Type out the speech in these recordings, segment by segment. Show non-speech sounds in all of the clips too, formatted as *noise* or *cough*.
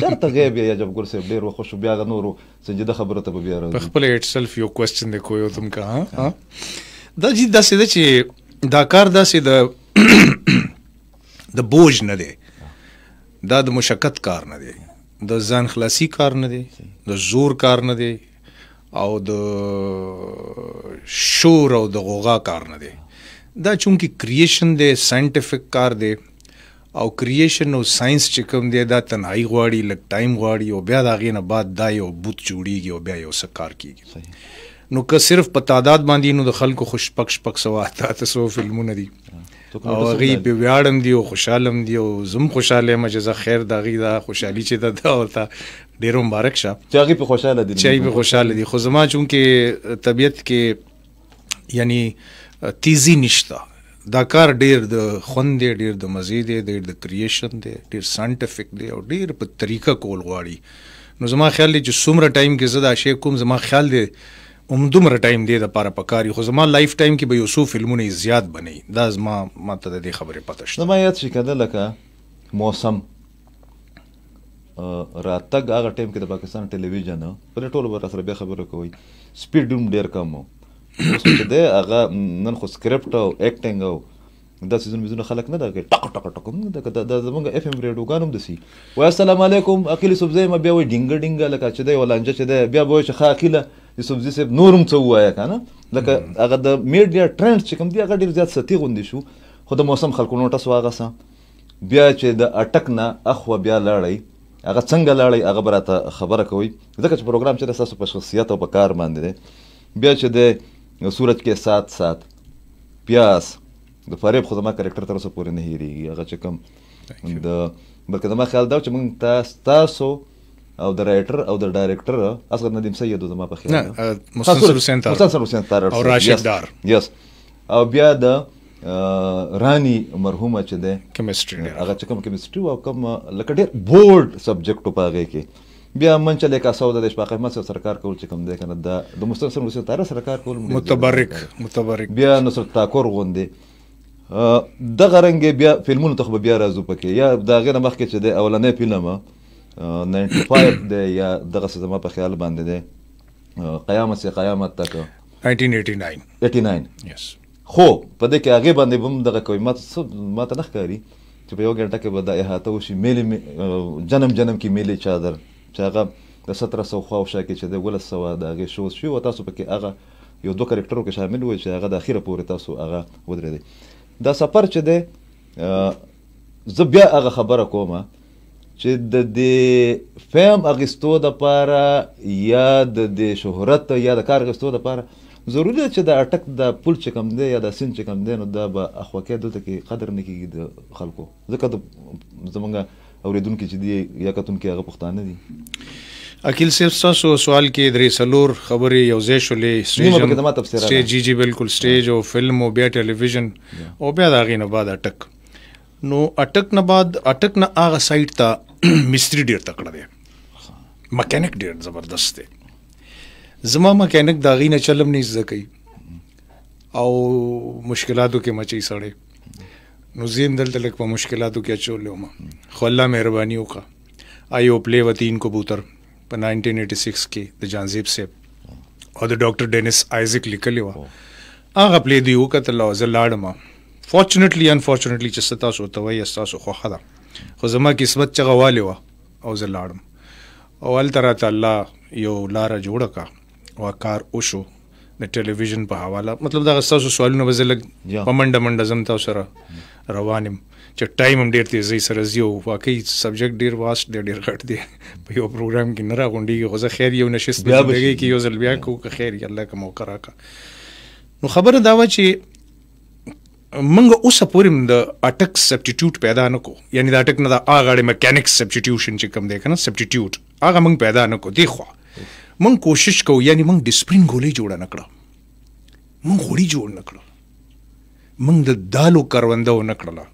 چرته غیب یا جبګر صاحب ډیر خوشو بیا غ نورو سنجیده خبره ته بیا راځي په خپل اټ سلف یو کوېسچن دی کوی تم کا ها دا جی دا سید چې دا کار دا سید *coughs* د بوج نه دی دا د مشقت کار نه دی د ځان خلاصي کار نه دی د زور کار نه دی او د شور او د غوغا کار نه دی دا چونکی کریشن دی ساينټیفیک کار دی او کریېشن او ساينس چې کوم دی دا تنهایی غواړي لک ټایم غواړي او بیا دا غینه بعد دا یو بوت جوړیږي او بیا یو سکار کیږي نو که صرف په تعداد باندې نو د خلکو خوش پک شپک سوا تا تاسو فلمونه دي او غي په ویاړم دی او خوشالم دی او زم خوشاله مجزه خیر دا غي دا خوشحالي چې دا ورته ډیرو مبارک شه چې غي په خوشاله دي چې په خوشاله دي خو زما چون کې طبيعت کې یعنی تیزی نشته دا کار ډیر د خوند دی ډیر د مزې دی ډیر د کریشن دی ډیر ساينټیفیک دی او ډیر په طریقه کول غواړي نو زما خیال دی چې څومره ټایم کې زدا شي کوم زما خیال دی اومدومره ټایم دی د پاره پکاري خو زما لایف ټایم کې به یوسف فلمونه زیات بني دا زما ماته د خبرې پته شته ما یاد شي کده لکه موسم راتګ هغه ټایم کې د پاکستان ټلویزیون په ټولو بر سره به خبره کوي سپیډ ډیر کم وو اوس چې دی هغه نن خو سکرپټ او اکټینګ او دا سيزون میزونه خلک نه دا کوي ټک ټک ټک دا دا زمونږ اف ام ریډیو غانم دسی و السلام علیکم اکیلی سبزی ما بیا وې ډینګ ډینګ لکه چې دی ولانجه چې دی بیا به شخه اکیله د سبزی سب نورم څه وایا کنه لکه هغه د میډیا ټرند چې کوم دی هغه ډیر زیات ستی غوندي شو خو د موسم خلکو نوټس واغسه بیا چې د اٹک نه اخو بیا لاړی هغه څنګه لاړی هغه براته خبره کوي ځکه چې پروګرام چې تاسو په شخصیت او په کار باندې دی بیا چې د سورج کې سات سات پیاس د فریب خو زما کرکټر تر اوسه پورې نه هېرېږي هغه چې کوم د بلکې زما خیال دا چې موږ تاسو تاسو او د رائټر او د ډایرکټر اصغر ندیم سید زما په خیال نه مستنصر حسین تار مستنصر حسین تار او راشد دار یس او بیا د رانی مرحومه چې ده کیمستري هغه چې کوم کیمستري او کوم لکه ډېر بولډ سبجیکټ په هغه کې بیا منچل یک اساو د شپه قیمت سره کار کول چې کوم دی کنه د د مستنصر روسي تاره سره کار کول متبرک متبرک بیا نصر تاکور غوندې د غرنګ بیا فلمونو ته بیا راځو پکې یا دا غیر مخکې چې د اولنې فلم 95 دی یا دغه څه زما په خیال باندې دی قیامت سے قیامت تک 1989 89 یس خو په دې کې هغه باندې بم دغه قیمت ما ته نه ښکاری چې په یو ګڼه کې به دا احاطه وشي میلې جنم جنم کې میلې چادر چې هغه د 1700 خواوشا کې چې د 1900 د هغه شوز شو او تاسو پکې هغه یو دوه کرکټرو کې شامل وي چې هغه د اخیره پورې تاسو هغه ودرېدي دا سفر چې دی زه بیا هغه خبره کومه چې د دې فهم اغستو د پاره یا د دې شهرت یا د کار اغستو د پاره ضروری ده چې د اٹک د پل چې کم دی یا د سین چې کم دی نو دا به اخوکه دلته کې قدر نه کیږي د خلکو ځکه د زمونږ اوریدونکو چې دی یا کتونکو هغه پښتانه دي اکیل صرف تاسو سوال کې درې سلور خبرې یو ځای شولې سټیج سټیج جی جی بالکل سټیج او فلم او بیا ټلویزیون او بیا دا غینه بعد اٹک نو اٹک نه بعد اٹک نه هغه سایت ته مستری *clears throat* ډیر تکړه دی مکینیک ډیر زبردست دی زما مکینیک دا غینه چلم نه زکې mm. او مشکلاتو کې مچي سړې نو زیم دلته لکه په مشکلاتو کې اچولې وم خو الله مهرباني وکړه آی او پلی وتین کبوتر په 1986 کې د جانزیب صاحب او د ډاکټر ډینس آیزک لیکلی و هغه پلی دی وکړه لا زه لاړم فورچونټلی انفورچونټلی چې تاسو ته وایي تاسو خو خدا خو زما قسمت چغه والی و او زه لاړم او ال تر الله یو لار جوړه کا وا کار وشو د ټلویزیون په حواله مطلب دا تاسو سوالونه به زلګ پمنډ منډ زم تاسو سره روانم چې ټایم هم ډیر تیزی سره زیو واقعي سبجیکټ ډیر واست دی ډیر غټ دی *laughs* په یو پروګرام کې نه راغونډي غوځه خیر یو نشست به کې یو زل بیا کو که خیر الله کوم وکړه نو خبره دا و چې منګه اوس پورم د اٹک سبټیټیوټ پیدا نکو یعنی د اٹک نه د اغه مکینیکس سبټیټیوشن چې کوم دی کنه سبټیټیوټ اغه منګ پیدا نکو دی خو مونږ کوشش کوو یعنی مونږ ډسپلین ګولې جوړ نه کړو مونږ غوړي جوړ نه کړو مونږ د دالو کرونده و نه کړله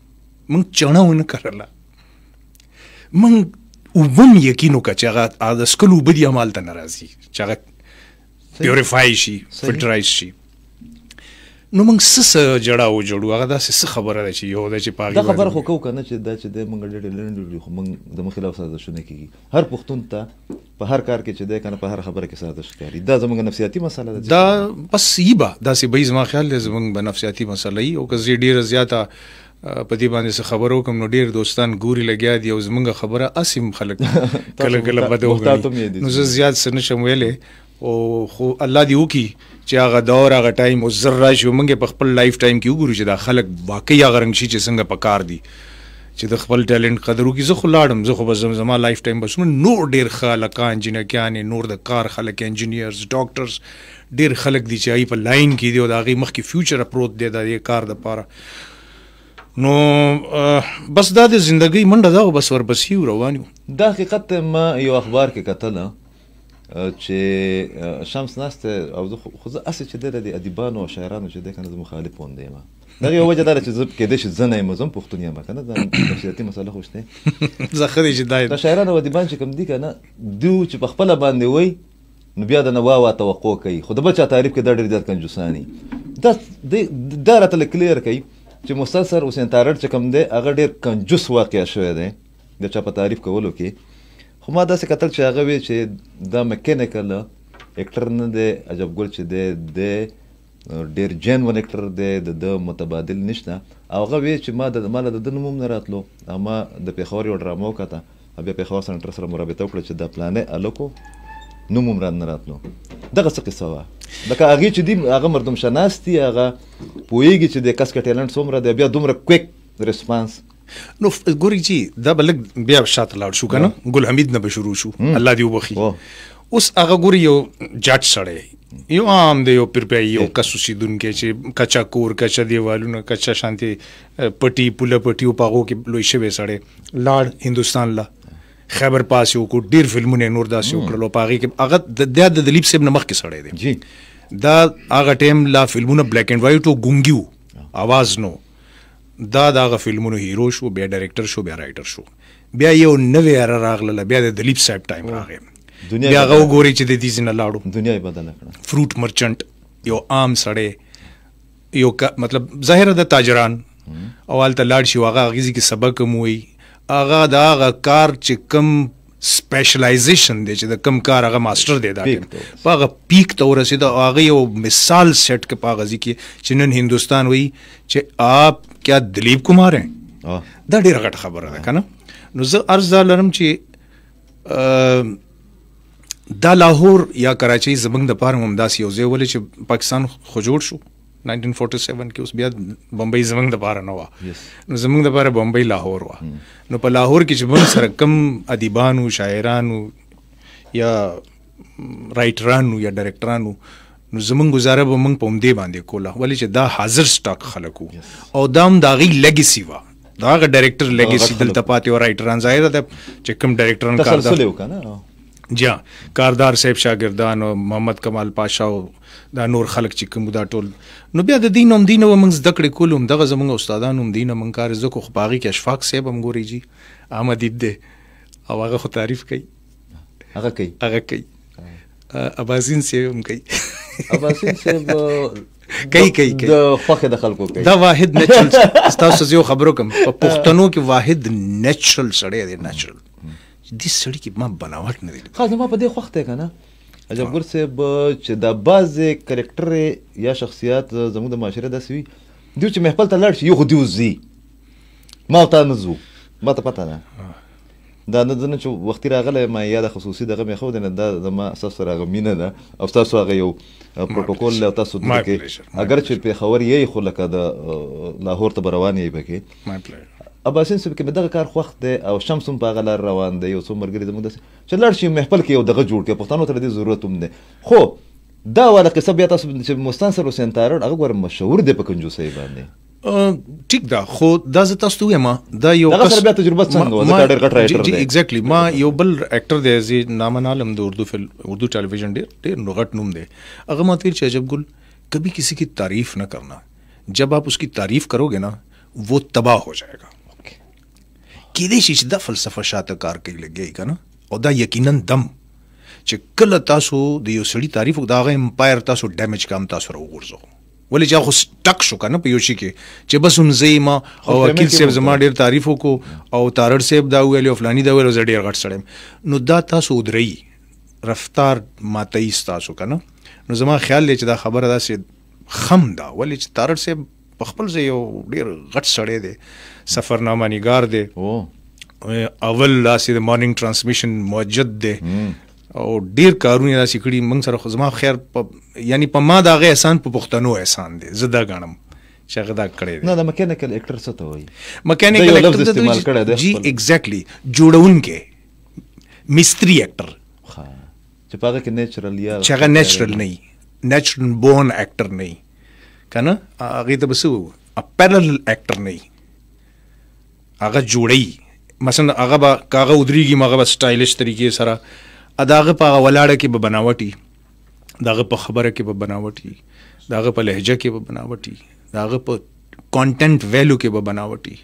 مونږ چڼه و نه کړله مونږ وبم یقین وکړه چې هغه د سکلو بدی عمل ته ناراضي چې هغه پیوریفای شي فلټرایز شي نو موږ سس جړه و جوړو هغه داسې څه خبره ده چې یو د چې پاګې دا خبره خو کو کنه چې دا چې د موږ ډېر لرنډ خو موږ د مخالف سازشونه کیږي هر پښتون ته په هر کار کې چې دی کنه په هر خبره کې سازش کوي دا زموږ نفسیاتي مسله ده دا بس یبا دا سي به زما خیال زموږ به نفسیاتي مسله او که زی ډیره زیاته په دې باندې څه خبرو کوم نو ډیر دوستان ګوري لګیا دي او زمونږ خبره اسیم خلک *laughs* کله کله بده وګړي نو زه زیات څه نشم ویلې او خو الله دی وکي چې هغه دور هغه ټایم او ذره شو مونږ په خپل لایف ټایم کې وګورو چې دا خلک واقعي هغه رنګ شي چې څنګه پکار دي چې د خپل ټیلنټ قدر وکي زه خو لاړم زه خو به زمزما لایف ټایم بس نور ډیر خلک انجنیران نور د کار خلک انجنیرز ډاکټرز ډیر خلک دي چې ای په لاین کې دي او دا غي مخ کې فیوچر اپروت دی د کار د پاره نو بس دا د ژوندۍ منډه دا بس ورپسې روان یو دا حقیقت ما یو اخبار کې کتل چې شمس ناشته او زه خو زه اسې چې د ادیبانو او شاعرانو چې د کنه زه مخالف وم دیم دا یو وجه ده چې زه کې د شي زنه مزم پښتون یم کنه دا شخصیتي مسله خوشته *laughs* زه خدي چې دای دا شاعرانو او ادیبان چې کوم دي کنه دوی چې په خپل باندې وای نو بیا د نواوا توقع کوي خو د بچا تعریف کې د ډېر زیات کنجوسانی دا د دا راته کلیر کوي چې مسلسل حسین تارړ چې کوم دی هغه ډېر کنجوس واقع شوی دی د چا په تعریف کولو کې خو ما داسې کتل چې هغه وی چې دا میکینیکل اکټر نه دی عجبګل چې دی د ډیر جنون اکټر دی د د متبادل نشته او هغه وی چې ما د مال د نوم نه راتلو اما د پیښور یو ډرامو کته بیا پیښور سنټر سره مرابطه وکړه چې دا پلانې الکو نوم عمران نه راتلو دغه څه قصه وه لکه هغې چې دي هغه مردم شناس دي هغه پوهېږي چې د کس کې ټیلنټ څومره دی بیا دومره کویک ریسپانس نو ګوري جی دا بلګ بیا شاته لاړ شو کنه ګل حمید نه به شروع شو الله دی وبخي اوس هغه ګوري یو جاټ سړی یو عام دی یو پر پای یو کسو سیدون کې چې کچا کور کچا دیوالونه کچا شانتي پټي پوله پټي او پاغو کې لوی شوی سړی لاړ هندستان لا خبر پاس یو کو ډیر فلمونه نور داسې وکړلو پاغي کې هغه د دلیپ سیب نمخ کې سړی دی جی دا هغه ټیم لا فلمونه بلیک اینڈ وایټ او ګونګیو आवाज نو دا دغه فلمونو هیرو شو بیا ډایرکټر شو بیا رائټر شو بیا یو نوې ار راغله بیا د دلیپ صاحب ټایم راغی بیا هغه وګوري چې د دې زنه لاړو دنیا بدل کړه فروټ مرچنٹ یو عام سړی یو مطلب ظاهر د تاجران او الته لاړ شي هغه غیزي کې سبق موي هغه دا هغه کار چې کم سپیشلایزیشن دی چې د کم کار هغه ماستر دی دا په هغه پیک ته ورسید او هغه یو مثال سیټ کې په غزي کې چې نن هندستان وای چې آپ کیا دلیپ کومار ہیں دا ډیره غټ خبره ده کنه نو زه ارزا لرم چې دا لاهور یا کراچي زمنګ د پاره ممداس یو ځای ولې چې پاکستان خو جوړ شو 1947 کې اوس بیا بمبئی زمنګ د پاره نه و نو زمنګ د پاره بمبئی لاهور و نو په لاهور کې چې موږ سره کم ادیبانو شاعرانو یا رائټرانو یا ډایرکټرانو نو زمونږ گزاره به موږ په اومده باندې کوله ولی چې دا حاضر سټاک خلکو او دام داغي لګیسی وا دا غ ډایرکټر لګیسی دلته پاتې او رائټران ظاهر ده چې کوم ډایرکټران کار دا جا کاردار صاحب شاګردان او محمد کمال پاشا او دا نور خلک چې کوم دا ټول نو بیا د دین هم دین و موږ زده کړې کولم دغه زمونږ استادان هم دین هم کار زکو خو باغی کې اشفاق صاحب هم ګوري جی احمد دې او هغه خو تعریف کوي هغه کوي هغه کوي اباسین سیب هم کوي اباسین سیب *laughs* کوي کوي د خوخه د خلکو کوي دا واحد نچرل *laughs* تاسو یو خبرو کوم په پښتنو کې واحد نچرل سړی دی نچرل دې سړی کې ما بناوټ نه دی خاص ما په دې خوخته کنه عجب ګر سیب چې د باز کریکٹر یا شخصیت زموږ د معاشره داسې وي دوی چې محفل ته لاړ شي یو خو دیوزي ما ته نه زو ما ته پته نه دا نه ځنه چې وختي راغلی ما یا د خصوصي دغه مې خو نه دا زما اساس سره غمینه ده او تاسو هغه یو پروتوکول له تاسو د کې اگر چې په خبر یې خو لکه د لاهور ته روان یې بکې اباسین سب کې دغه کار خوخت دی او شمس هم په غلار روان دی یو څو مرګري زموږ داسې چې لاړ شي محفل کې یو دغه جوړ کې پښتنو ته د ضرورت هم دی خو دا ولا قصه بیا تاسو چې مستنصر حسین تارړ هغه ګور مشهور دی په کنجوسۍ باندې ټیک دا خو دا زه تاسو ته وایم دا یو کس سره بیا تجربه څنګه وه دا ډېر غټ رائټر دی ایگزیکټلی ما یو بل اکټر دی زی نامنالم د اردو فل اردو ټلویزیون ډېر ډېر غټ نوم دی هغه ما تیر چې عجب ګل کبھی کسی کی تعریف نہ کرنا جب آپ اس کی تعریف کرو گے نا وہ تباہ ہو جائے گا کیدې شي چې دا فلسفه شاته کار کوي لګي کنه او دا یقینا دم چې کله تاسو د یو سړي تعریف او دا غي امپایر تاسو ډیمیج کام تاسو راوغورځو ولې چې خو ټک شو کنه په یو شي کې چې بس هم زی ما او وکیل صاحب زما ډیر تعریف وکړو او تارړ صاحب دا ویل او فلانی دا ویل زه ډیر غټ سړم نو دا تاسو درئ رفتار ماتای تاسو کنه نو زما خیال لې چې دا خبره داسې خم دا ولې چې تارړ صاحب په خپل ځای یو ډیر غټ سړی دی سفرنامه نگار دی او اول لاسې د مارنینګ ترانسمیشن موجد دی او ډیر کارونه داسې کړي موږ سره خو زما خیر په یعنی په ما دا غي احسان په پښتنو احسان دی زه دا غنم چې هغه دا کړی دی نه دا میکانیکل اکټر څه ته وایي میکانیکل اکټر د استعمال کړی دی جی ایگزیکټلی جوړونکې مستری اکټر چې په هغه کې نېچرل یا چې هغه نېچرل نه وي نېچرل بورن اکټر نه وي کنه هغه ته بس ا پیرل اکټر نه وي هغه جوړي مثلا هغه با کاغه ودريږي مغه با سټایلش طریقې سره اداغه په ولاړه کې به بناوټي داغه په خبره کې په بناوټي داغه په لهجه کې په بناوټي داغه په کانټنټ ویلیو کې په بناوټي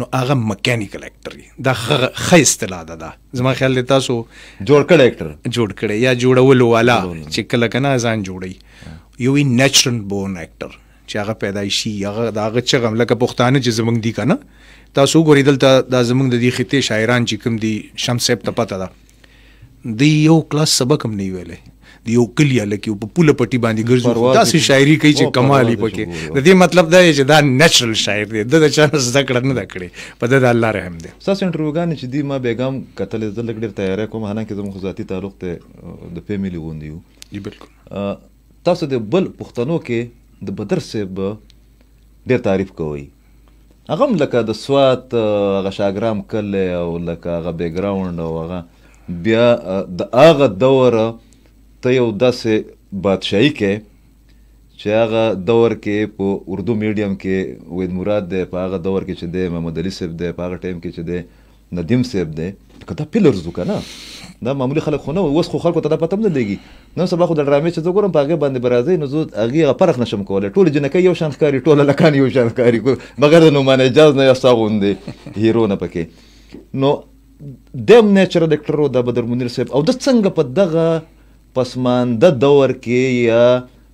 نو هغه میکانیکل اکټر دی دا خه اصطلاح ده دا زما خیال دی تاسو جوړ کړ اکټر جوړ کړ یا جوړول والا چې کله کنه ځان جوړي یو وی نېچرل بورن اکټر چې هغه پیدایشي هغه داغه چې غم لکه پښتانه چې زمنګ دي کنه تاسو ګورئ دلته دا زمنګ د دې خطې شاعران چې کوم دي شمسیب ته پته ده دی یو کلاس سبق هم نه ویلې یو کلی الکه په پوله پټي باندې ګرځي دا سي شاعري کوي چې کمالي پکې د دې مطلب دا چې دا نېچرل شاعر دی د چا زده کړه نه کړې په د الله رحم دی ساس انټروګان چې دی ما بیګام قتل د لګډ تیارې کوم هانه کې زموږ ذاتی تعلق ته د فیملی غوندیو دی بالکل تاسو د بل پښتنو کې د بدر سیب ډیر تعریف کوي هغه لکه د سوات هغه شاګرام کله او لکه هغه بیک گراوند او هغه بیا د هغه دوره ته یو داسې بادشاهي کې چې هغه دور کې په اردو میډیم کې وید مراد دی په هغه دور کې چې دی محمد علي صاحب دی په هغه ټایم کې چې دی ندیم صاحب دی که دا پلرز و که نه دا معمولي خلک خو نه اوس خو خلکو ته دا پته هم نه لګي نن سبا خو د ډرامې چې زه ګورم په هغې باندې به راځئ نو زه هغې هغه فرق نه شم کولی ټولې جنکۍ یو شان ښکاري ټول هلکان یو شان ښکاري بغیر د نومانه اجاز نه یا ستا غوندې هیرو نه پکې نو دیم نیچرل اکټرو د بدر منیر صاحب او د څنګه په دغه پسمانده دور کې یا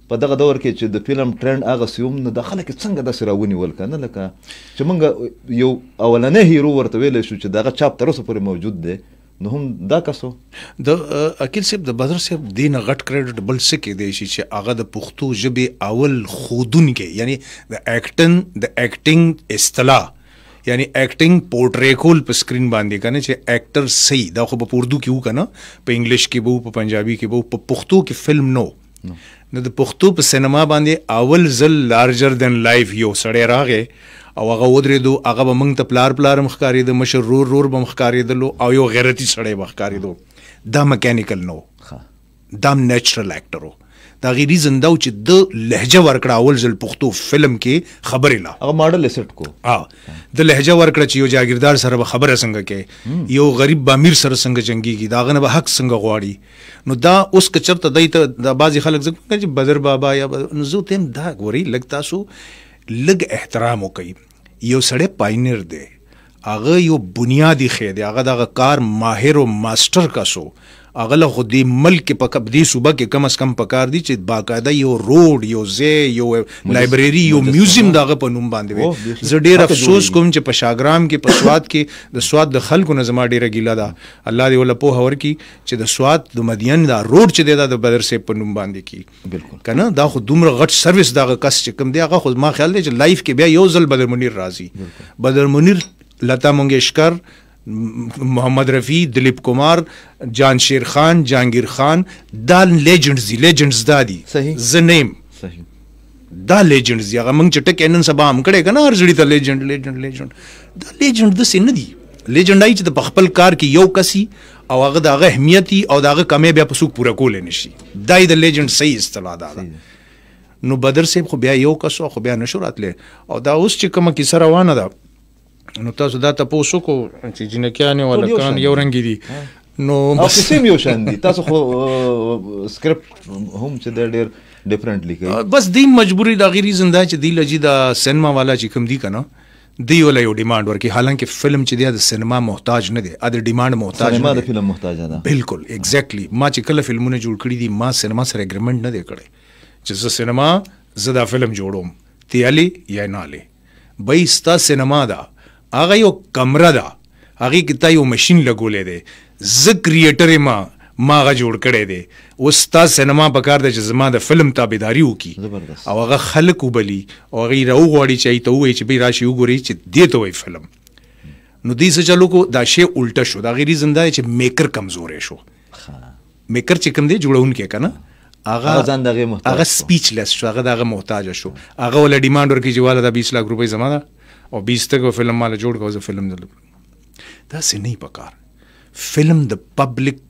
په دغه دور کې چې د فلم ټرند هغه سیوم نه د خلک څنګه داسې راونیول کنه لکه چې موږ یو اولنی هیرو ورته ویلی شو چې دغه چاپ تر اوسه پورې موجود دی نو هم دا کسو د اکیل صاحب د بدر صاحب دین غټ کریډټ بل څه کې دی چې هغه د پښتو ژبې اول خودون کې یعنی د اکټن د اکټینګ اصطلاح یعنی اکټینګ پورټری کول په سکرین باندې کنه چې اکټر صحیح دا خو په اردو کې وو کنه په انګلیش کې وو په پنجابي کې وو په پښتو کې فلم نو نو د پښتو په سینما باندې اول ځل لارجر دن لایف یو سړی راغې او هغه ودرېدو هغه به موږ ته پلار پلار مخکاري د مشر رور رور به مخکاري دلو او یو غیرتی سړی مخکاري دو دا میکانیکل نو دا نېچرل اکټر وو دا غي ریزن دا چې د لهجه ورکړه اول ځل پښتو فلم کې خبرې لا هغه ماډل سیټ کو ها د لهجه ورکړه چې یو جاگیردار سره به خبره څنګه کوي یو غریب با امیر سره څنګه جنگيږي دا غنه به حق څنګه غواړي نو دا اوس که چرته دای ته د بازي خلک ځکه چې بدر بابا یا نو زه تم دا غوري لګ تاسو لګ احترام وکي یو سړی پاینر دی هغه یو بنیادی خې دی هغه دغه کار ماهر او ماستر کسو هغه له خو دې ملک په کب دې صوبه کې کم از کم پکار دي چې باقاعده یو روډ یو ځای یو لایبرری یو میوزیم دغه په نوم باندې وي زه ډیر افسوس کوم چې په شاګرام کې په سواد کې د سواد د خلکو نه زما ډیره ګیله ده الله دې ولا په هور کې چې د سواد د مدین دا روډ چې دی د بدر سیب په نوم باندې کی بالکل کنه دا خو دومره غټ سرویس دغه کس چې کوم دی هغه خو ما خیال دی چې لایف کې بیا یو ځل بدر منیر راځي بدر منیر لتا منګیشکر محمد رفیع دلیپ کومار جان شیر خان جانگیر خان دا لیجندز دي لیجندز دا دي زه نیم دا لیجندز دي هغه موږ چې ټک نن سبا هم کړی کنه هر ځړي ته لیجند لیجند لیجند دا لیجند داسې نه دي لیجند آی چې د خپل کار کې یو کسي او هغه د هغه اهمیت او د هغه کمی بیا په څوک پوره کولی نشي دا د لیجند صحیح اصطلاح ده نو بدر صاحب خو بیا یو کس خو بیا نشو راتلی او دا اوس چې کومه کیسه روانه ده نو تاسو دا تاسو کو چې جنکیان او لکان یو رنګ دي نو او قسم یو شان دي تاسو خو سکرپټ هم چې د ډېر ډیفرنٹ لیکي بس دې مجبوری دا غیري زنده چې دی لجی دا سینما والا چې کم دی کنه دی ولا یو ډیماند ورکی حالانکه فلم چې دی د سینما محتاج نه دی ا د ډیماند محتاج سینما د فلم محتاج نه بالکل ایگزیکټلی ما چې کله فلمونه جوړ کړی دي ما سینما سره اګریمنت نه دی کړی چې زه سینما زدا فلم جوړوم تی علي یا نه علي بې ستا سینما ده هغه یو کمره ده هغه کې تا یو ماشين لګولې دی زه کریټر ما ما هغه جوړ کړی دی اوس تا سینما په کار د جزما د فلم تابعداري وکي او هغه خلق وبلی او هغه راوغوړي چې ته وایي چې به راشي وګوري چې دې ته وایي فلم نو دې څه چلو کو دا شی الټه شو دا غیر زنده چې میکر کمزورې شو میکر چې کوم دی جوړونکې کنه هغه ځان دغه محتاج هغه سپیچ لیس شو هغه دغه محتاج شو هغه ول ډیماند ورکې چې والا د 20 لک روپۍ زمانہ او 20 تک فلم مال جوړ کوو زه فلم دل دا سې نه پکار فلم د پبلک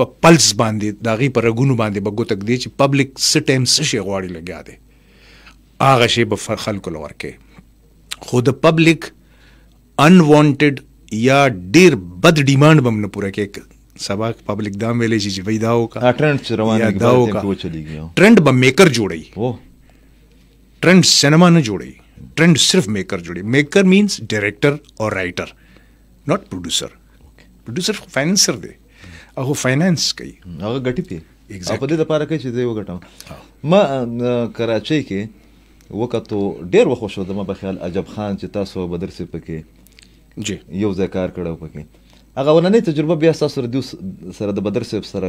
په پلس باندې داغي پر غونو باندې بګو تک دی چې پبلک څه ټایم څه شي غواړي لګیا دی هغه شی به خلکو لورکه خو د پبلک انوانټډ یا ډیر بد ډیماند بم نه پوره کې سبا پبلک دام ویلې چې وای داو کا ټرند روان دی داو کا ټرند به میکر جوړي ټرند سینما نه جوړي ट्रेंड सिर्फ मेकर जुड़े मेकर मीन्स डायरेक्टर और writer not producer producer financer दे هغه فاینانس کوي هغه ګټي پی او په دې لپاره کې چې دی وګټم ما کراچۍ کې وکړو ډیر وخت شو د ما په خیال عجب خان چې تاسو بدر سي پکې جی یو ځای کار کړو پکې هغه وننۍ تجربه بیا تاسو سره سره د بدر صاحب سره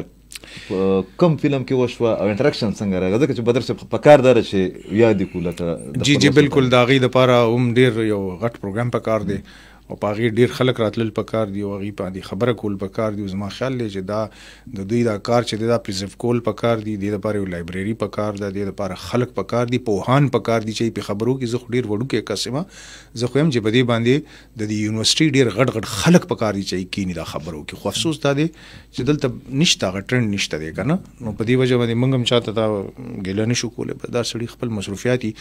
کم فلم کې وشوه او انټریکشن څنګه راغی ځکه چې بدر صاحب په کار دار شي یاد کو لکه جی جی بالکل دا غي د پاره هم ډیر یو غټ پروګرام په کار دی او په هغه ډیر خلک راتلل په کار دی او هغه باندې خبره کول په کار دی زما خیال دی چې دا د دوی دا کار چې دا پرزرو کول په کار دی د لپاره یو لایبرری په کار دی د لپاره خلک په کار دی په هان په کار دی چې په خبرو کې زه ډیر وړو کې قسمه زه خو هم چې بدی باندې د یونیورسيټي ډیر غټ غټ خلک په کار دی چې کینی دا خبرو کې خو افسوس دا دی چې دلته نشته غټ ټرند نشته دی کنه نو په دې وجه باندې منګم چاته دا ګیله نشو کولای په دا سړي خپل مصروفیاتي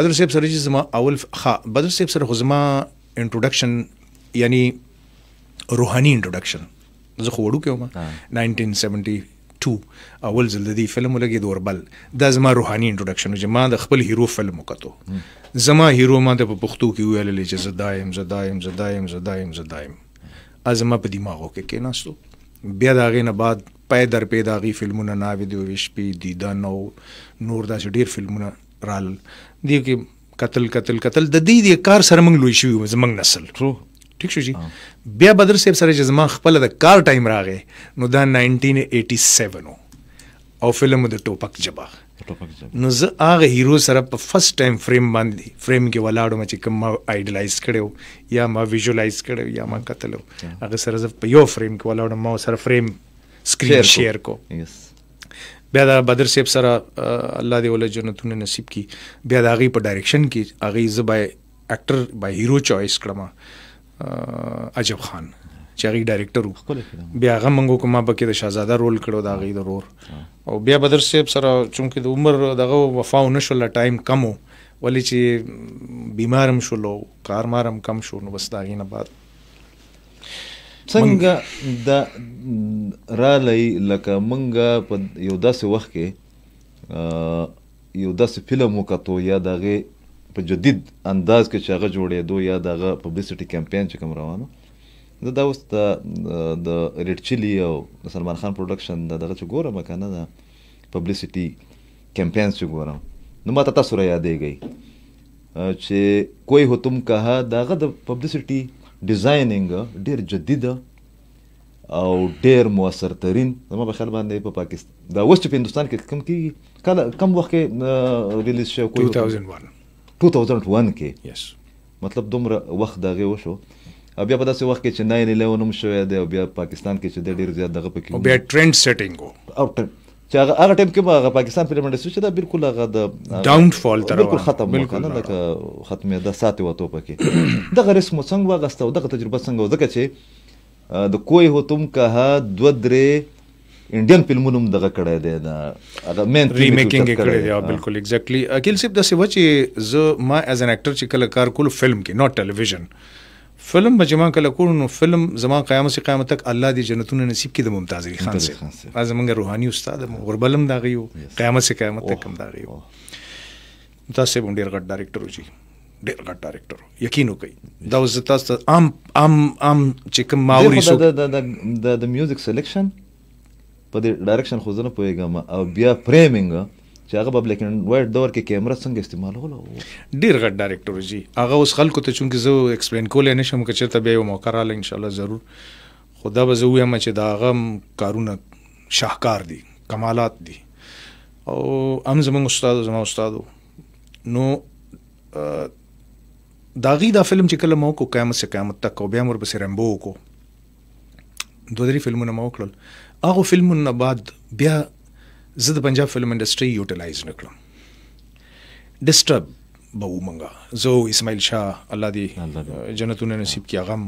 بدر صاحب سره چې زما اول خا بدر صاحب سره خو زما انټروډکشن یعنی روحاني انټروډکشن زه خو وړو کوم 1972 اول ځل د دې فلم لګي دوربل دا زما روحاني انټروډکشن چې ما د خپل هیرو فلم وکړو زما هیرو ما د پښتو کې ویل چې زدایم زدایم زدایم زدایم زدایم ازما په دماغو کې کې ناستو بیا دا غینه بعد پای در پی دا غي فلمونه ناوې دی ویش پی دیدن نو نور دا ډیر فلمونه رال دی کې قتل قتل قتل د دې د کار سره موږ لوي شو زمنګ نسل ټرو ٹھیک شو جی بیا بدر صاحب سره جزما خپل د کار ټایم راغې نو دا 1987 او فلم د ټوپک جبا نو زه هغه هیرو سره په فرست ټایم فریم باندې فریم کې ولاړم چې کوم ما آیډلایز کړو یا ما ویژوالایز کړو یا ما کتلو هغه سره زه په یو فریم کې ولاړم ما سره فریم سکرین شیر کو یس بیا دا بدر صاحب سره الله دی ول جنتونه نصیب کی بیا دا غي په ډایریکشن کې اغي زبای اکټر بای هیرو چوایس کړم عجب خان چې هغه ډایریکټر بیا هغه منغو کومه پکې د شاهزاده رول کړو دا غي د رور او بیا بدر صاحب سره چونکه د عمر دغه وفاو نشو لا ټایم کمو ولی چې بیمارم شولو کارمارم کم شو نو بس دا غینه بعد څنګه دا را لای لکه مونږه په یو داسې وخت کې یو داسې فلم وکړو یا دغه په جدید انداز کې چې هغه جوړېدو یا دغه پبلیسټي کمپاین چې کوم روانو زه دا اوس د ریډ چیلی او د سلمان خان پروډکشن د دغه چې ګورم که نه د پبلیسټي کمپاین چې ګورم نو ماته تاسو را یادېږئ چې کوئی هو تم کها دغه د پبلیسټي ډیزاینینګ ډیر جدید او ډیر موثر ترين زما په خیال باندې په پاکستان دا اوس چې په هندستان کې کم کې کله کم وخت کې ریلیز شو کوی 2001 2001 کې یس مطلب دومره وخت دغه وشو بیا په داسې وخت کې چې 9 11 هم شوې ده او بیا پاکستان کې چې ډیر زیات دغه پکې او بیا ټرند سیټینګ او چې هغه هغه ټیم کې هغه پاکستان پریمیر لیګ چې دا بالکل هغه د ډاون فال تر بالکل ختم بالکل نه دا ختمه د ساتي وته پکې دغه رسم څنګه واغستو دغه تجربه څنګه وزکه چې د کوی هوتم کها دو درې انډین فلمونو دغه کړی دی دا هغه مین ریمیکینګ کړی دی بالکل ایگزیکټلی اکیل صاحب د سیوچ ز ما از ان اکټر چې کله کار کول فلم کې ناٹ ټلویزیون فلم به جما کله کو نو فلم زما قیامت سے قیامت تک الله دی جنتونه نصیب کی د ممتاز علی خان سے از منګه روحاني استاد غربلم دا غيو قیامت سے قیامت تک oh. هم دا غيو ممتاز سے ډیر غټ ډایریکټر وجي ډېر غټ ډایریکټر یقین وکړي دا اوس تاسو ته عام عام عام چې کوم ماوري شو د د د میوزیک سلیکشن په دې ډایریکشن خو زه نه پوهیږم او بیا فریمینګ چې هغه په بلیک اینڈ وایټ دور کې کیمرا څنګه استعمالوله ډیر غټ ډایرکټور جی هغه اوس خلکو ته چونکی زه ایکسپلین کولای نشم که چېرته به یو موقع رااله ان شاء الله ضرور خدا به زه وایم چې دا هغه کارونه شاهکار دي کمالات دي او هم زمونږ استاد زما استاد نو داغي دا فلم چې کله مو کو قیامت سے قیامت تک او بیا مور بس رمبو کو دوه درې فلمونه مو کړل هغه فلمونه بعد بیا زه د پنجاب فلم انډستری یوټیلایز نکړم ډیسټرب به ومنګا زه اسماعیل شاه الله دې جنتونه نصیب کیا غم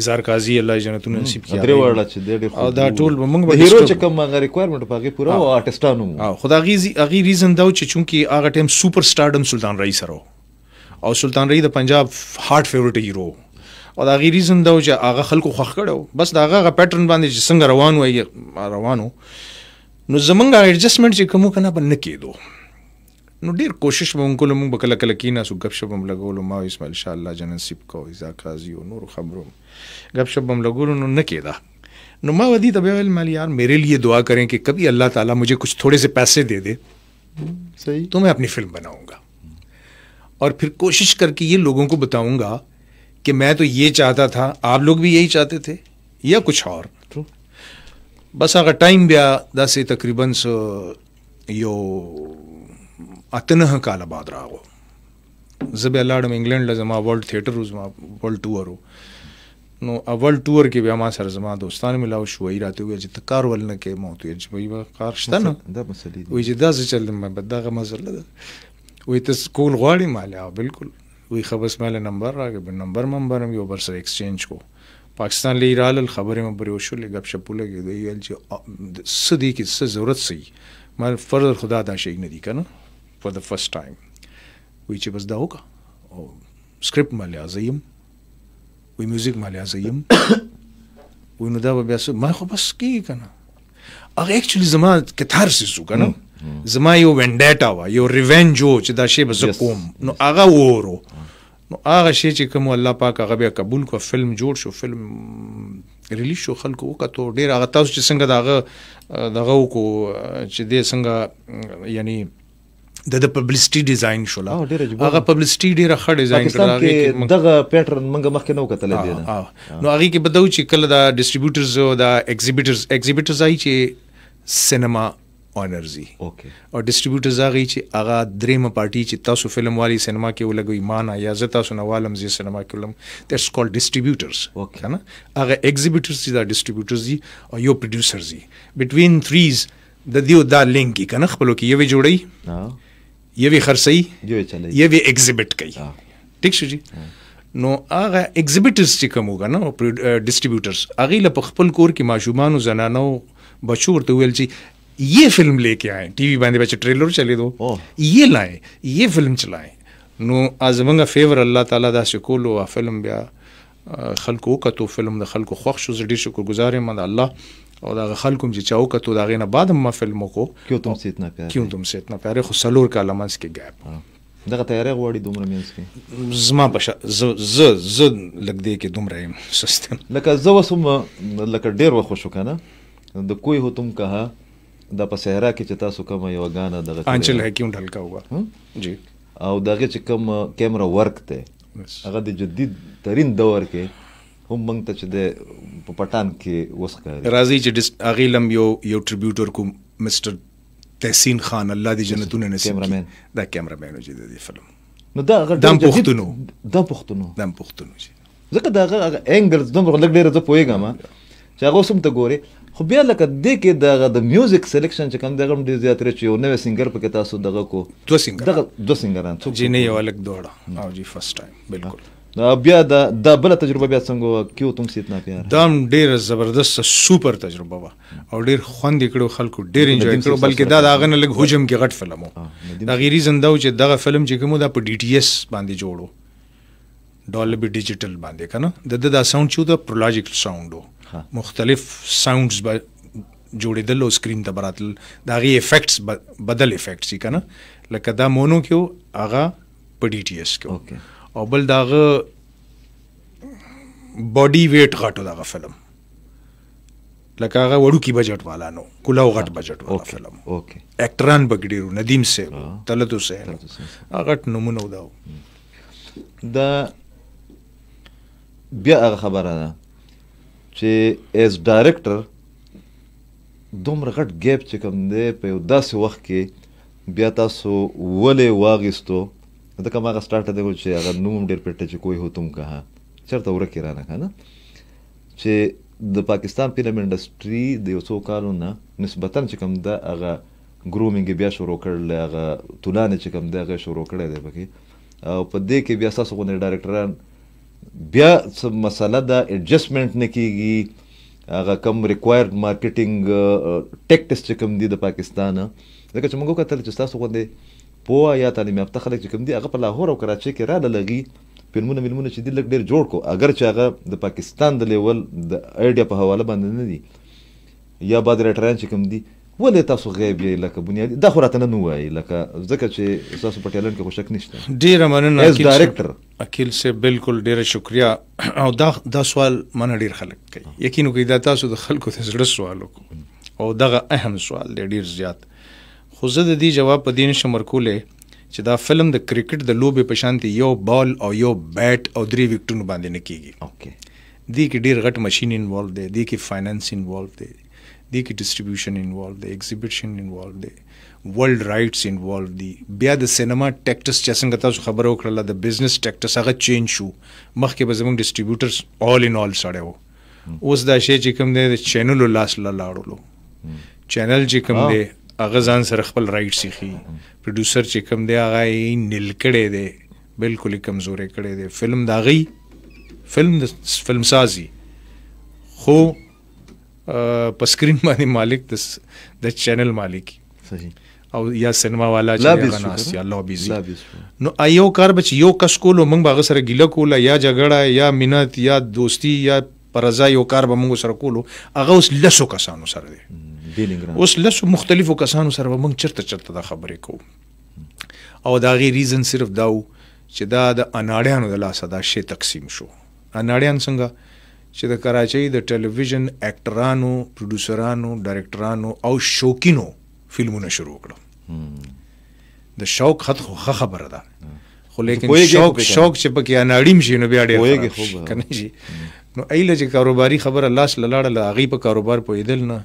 ازار قاضي الله جنتونه نصیب کیا درې ورل چې ډېر او دا ټول به موږ به هیرو چې کوم ریکوایرمنت پاګه پوره او آرټستانو خدا غیزي اغي ریزن دا چې چونکی هغه ټیم سوپر سټارډم سلطان رئیس سره او سلطان رئیس د پنجاب هارت فیورټ هیرو او دا غي ریزن دا چې هغه خلکو خوښ کړو بس دا هغه پیټرن باندې چې څنګه روان وای روانو नुजमंगा एडजस्टमेंट जी कमु कना बन केदो नु ډیر کوشش مونږ له مونږ بکله کله کینا سو غب شپم لګول ما اسم ان شاء الله جنن سیب کو اذا قاضي او نور خبرو غب شپم لګول نو نه کیدا नु ما ودی तब माल यार मेरे लिए दुआ करें कि कभी अल्लाह ताला मुझे कुछ थोड़े से पैसे दे दे सही तो मैं अपनी फिल्म बनाऊंगा और फिर कोशिश करके ये लोगों को बताऊंगा कि मैं तो ये चाहता था आप लोग भी यही चाहते थे या कुछ और بس هغه ټایم بیا داسې تقریبا یو اتنه کال بعد راغو زه بیا لاړم انګلند له زما ورلد تھیټر زما ورلد ټور نو اول ټور کې بیا ما سره زما دوستان ملاو شو ای راته وی چې کار ول نه کې مو ته چې وی کار شته نه دا مسلې دي وی چې دا څه چل ما دغه مسله ده وی ته سکول غواړي مالا بالکل وی خبر مال نمبر راغی نمبر منبرم یو بر سره ایکسچینج کو پاکستان له ایرال خبرې مې پرې وشو لګ شپ لګې دی ال چې سدي کې څه ضرورت سي مال فرض خدا دا شي نه دي کنه فور د فرست ټایم وی چې بس دا وکا او سکرپټ مالي عظیم وی میوزیک مالي عظیم وی نو دا بیا ما خو بس کی کنه هغه اکچولی زما کتارسیس وکنه زما یو ونډاټا وا یو ریونج و چې دا شی به زه کوم نو هغه وورو نو هغه شی چې کوم الله پاک هغه بیا قبول کو فلم جوړ شو فلم ریلیز شو خلکو وکړو ډیر هغه تاسو چې څنګه داغه دغه کو چې دې څنګه یعنی د د پبلسټي ډیزاین شو لا هغه پبلسټي ډیره ښه ډیزاین کړل هغه دغه پیټرن منګه مخکې نو کتل دی نو هغه کې بدو چې کله دا ډیسټریبیوټرز او دا ایگزیبیټرز ایگزیبیټرز آی چې سینما اونرزي او ډیسټریبیوټرز هغه چې هغه درې م پارټي چې تاسو فلم والی سینما کې ولګوي مان یا زتا سنوالم زی سینما کې ولم دټس کال ډیسټریبیوټرز کنه هغه ایگزیبیټرز چې دا ډیسټریبیوټرز دي او یو پروډوسرز دي بټوین 3s د دیو دا لینک کې کنه خپل کې یوې جوړي یوې خرسي یوې ایگزیبیټ کوي ٹھیک شو جی نو هغه ایگزیبیټرز چې کوم وګا نو ډیسټریبیوټرز هغه ل په خپل کور کې ماشومان او زنانو بچو ورته ویل چې ये फिल्म लेके आए टीवी बांधे बच्चे ट्रेलर चले दो oh. ये लाए ये फिल्म चलाए نو ازمنګه فیور الله تعالی دا شکول او فلم بیا خلکو کتو فلم د خلکو خوښ شو زه ډیر شکر گزار یم د الله او دا خلکو چې چاو کتو دا غینه بعد ما فلمو کو کیو تم سے اتنا پیار کیو تم سے اتنا پیار خو سلور کاله منس کې ګاپ دغه تیارې غوړې دومره مینس کې زما بش ز ز ز لګ دې کې دومره یم سستم لکه زه وسم لکه ډیر وخو شو کنه د کوی هو تم کها دا په صحرا کې چې تاسو کوم یو غانا دغه انچل هکیون ډلکا هوا جی او دغه چې کوم کیمرا ورک ته هغه د جدید ترين دور کې هم موږ ته چې د پټان کې وسخه راځي چې هغه لم یو یو ټریبیوټر کوم مستر تحسین خان الله دې جنتونه نصیب کیمرامن دا کیمرامن چې د فلم نو دا هغه دم پختونو دم پختونو دم پختونو ځکه دا هغه انګلز دومره لګ ډیر زه پوهیږم چې هغه سم ته ګوري خو بیا لکه دې کې دغه د میوزیک سلیکشن چې کوم دغه ډېر زیات رچ یو نوې سنگر پکې تاسو دغه کو دوه سنگر دغه دوه سنگران څوک جی نه یو الګ دوړه او جی فرست ټایم بالکل بیا دا د بل تجربه بیا څنګه کیو تم سیت نه پیار دا ډیر زبردست سوپر تجربه وا او ډیر خوند کړو خلکو ډیر انجوای کړو بلکې دا دا غن لګ هجم کې غټ فلم دا غیری زندو چې دغه فلم چې کوم دا په ډي ټي اس باندې جوړو ډالبي ډیجیټل باندې کنه د دا ساوند چې دا پرولوجیک ساوند وو مختلف ساوندز به جوړېدل او سکرین ته براتل دا غي افیکټس بدل افیکټس کنه لکه دا مونو کې هغه په ډي ټي اس کې او بل داغه باډي ویټ غټو داغه فلم لکه هغه وړوکی بجټ والا نو کلاو غټ بجټ والا فلم اوکے اکټران بګډیرو ندیم سه تلتو سه غټ نمونه وداو دا بیا هغه خبره ده چې ایز ډایرکټر دومره غټ ګیپ چې کوم دی په یو داسې وخت کې بیا تاسو ولې واغېستو ځکه ما هغه سټارټ دی چې هغه نوم ډېر پټ چې کوی هو تم کها چېرته ورکې رانه ښه نه چې د پاکستان فلم انډسټري د یو څو کالو نه نسبتا چې کوم ده هغه ګرومینګ بیا شروع کړل هغه تولانه چې کوم ده هغه شروع کړی دی پکې او په دې کې بیا تاسو غوښتل ډایرکټران بیا څه مسله ده ایڈجسٹمنٹ نه کیږي هغه کم ریکوایرډ مارکیټینګ ټیکټس چې کوم دي د پاکستان لکه چې موږ وکتل چې تاسو غوندې پوه یا تعلیم یافته خلک چې کوم دي هغه په لاهور او کراچۍ کې راله لګي فلمونه میلمونه چې دي لږ ډېر جوړ کو اگر چې هغه د پاکستان د لیول د ایډیا په حواله باندې نه دي یا بعد رټران چې کوم دي ولې تاسو غیب یې لکه بنیادی دا خو راته نه وایي لکه ځکه چې تاسو په ټیلنټ کې خو شک نشته ډېره مننه ایز ډایرکټر اکیل سے بالکل ډیره شکریا او دا دا سوال من ډیر خلک کوي یقین کوي دا تاسو د خلکو ته زړه سوال وکړو او دغه اهم سوال دی ډیر زیات خو زه د دې جواب په دین شمر کوله چې دا فلم د کرکټ د لوبې په شان دی یو بال او یو بیٹ او درې وکټونو باندې نه کیږي اوکې دې کې ډیر غټ ماشين انوالو دی دې کې فاینانس انوالو دی دې کې ډیسټریبیوشن انوالو دی ایگزیبیشن انوالو دی ورلد رائټس انوالو دي بیا د سینما ټیکټس چې څنګه تاسو خبرو کړل د بزنس ټیکټس هغه چینج شو مخکې به زموږ ډیسټریبیوټرز آل ان آل سره وو اوس دا شی چې کوم دی د چینل لاس لا لاړو چینل چې کوم دی هغه ځان سره خپل رائټ سیخي پروډوسر چې کوم دی هغه یې نیل کړي دی بالکل کمزورې کړي دی فلم دا غي فلم د فلم سازي خو په سکرین *laughs* باندې مالک د چینل مالک صحیح او یا سینما والا چې غناس یا لوبيزي نو ایو کار بچ یو کس کول موږ باغ سره ګیله کول یا جګړه یا منت یا دوستی یا پرزا یو کار به موږ سره کولو هغه اوس لسو کسانو سره دی اوس لسو مختلفو کسانو سره موږ چرته چرته دا خبرې کوو او دا غي ریزن صرف داو چې دا د اناړیانو د لاسه دا شی تقسیم شو اناړیان څنګه چې د کراچۍ د ټلویزیون اکټرانو پروډوسرانو ډایرکټرانو او شوکینو فلمونه شروع کړو د شوق خط خو خبره ده خو لیکن شوق شوق چې پکې اناړیم شي نو بیا ډېر کنه شي نو ایله چې کاروباري خبره لاس لاړه لا غي په کاروبار پویدل نه